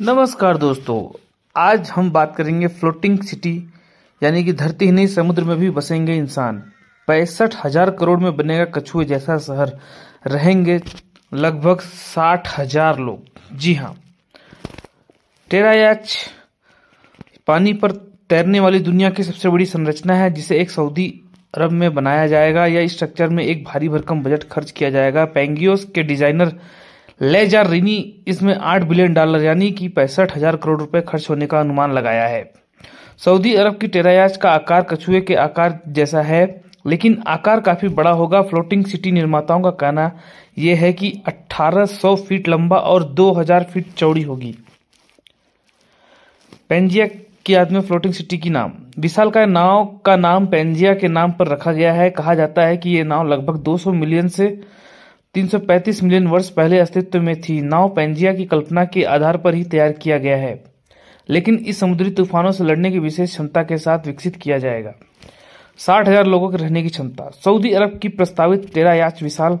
नमस्कार दोस्तों आज हम बात करेंगे फ्लोटिंग सिटी यानी कि धरती ही नहीं समुद्र में भी बसेंगे इंसान पैंसठ हजार करोड़ में बनेगा कछुए जैसा शहर रहेंगे लगभग साठ हजार लोग जी हाँ टेरायाच पानी पर तैरने वाली दुनिया की सबसे बड़ी संरचना है जिसे एक सऊदी अरब में बनाया जाएगा या स्ट्रक्चर में एक भारी भरकम बजट खर्च किया जाएगा पेंगियोस के डिजाइनर लेजर रिनी इसमें आठ बिलियन डॉलर यानी कि पैंसठ हजार करोड़ रुपए खर्च होने का अनुमान लगाया है सऊदी अरब की टेरायाज का आकार कछुए के आकार जैसा है लेकिन आकार काफी बड़ा होगा फ्लोटिंग सिटी निर्माताओं का कहना यह है कि 1800 फीट लंबा और 2000 फीट चौड़ी होगी पेंजिया की याद में फ्लोटिंग सिटी की नाम विशाल का नाव का नाम पेंजिया के नाम पर रखा गया है कहा जाता है कि यह नाव लगभग 200 मिलियन से 335 मिलियन वर्ष पहले अस्तित्व में थी नाव पेंजिया की कल्पना के आधार पर ही तैयार किया गया है लेकिन इस समुद्री तूफानों से लड़ने की विशेष क्षमता के साथ विकसित किया जाएगा साठ हजार लोगों के रहने की क्षमता सऊदी अरब की प्रस्तावित टेरा याच विशाल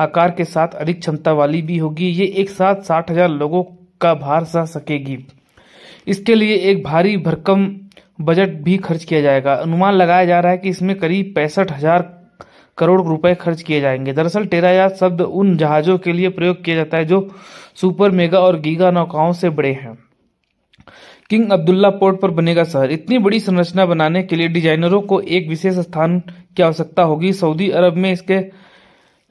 आकार के साथ अधिक क्षमता वाली भी होगी ये एक साथ साठ हजार लोगों का भार सह सकेगी इसके लिए एक भारी भरकम बजट भी खर्च किया जाएगा अनुमान लगाया जा रहा है कि इसमें करीब पैंसठ हजार करोड़ रुपए खर्च किए जाएंगे दरअसल टेरायात शब्द उन जहाज़ों के लिए प्रयोग किया जाता है जो सुपर मेगा और गीगा नौकाओं से बड़े हैं किंग अब्दुल्ला पोर्ट पर बनेगा शहर इतनी बड़ी संरचना बनाने के लिए डिजाइनरों को एक विशेष स्थान की आवश्यकता होगी सऊदी अरब में इसके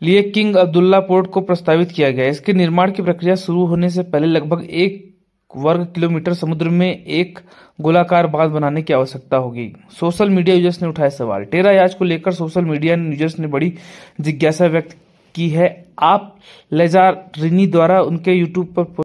लिए किंग अब्दुल्ला पोर्ट को प्रस्तावित किया गया इसके निर्माण की प्रक्रिया शुरू होने से पहले लगभग एक वर्ग किलोमीटर समुद्र में एक गोलाकार बांध बनाने की आवश्यकता होगी सोशल मीडिया यूजर्स ने उठाया सवाल टेरा याज को लेकर सोशल मीडिया यूजर्स ने बड़ी जिज्ञासा व्यक्त की है आप लेजार रिनी द्वारा उनके यूट्यूब पर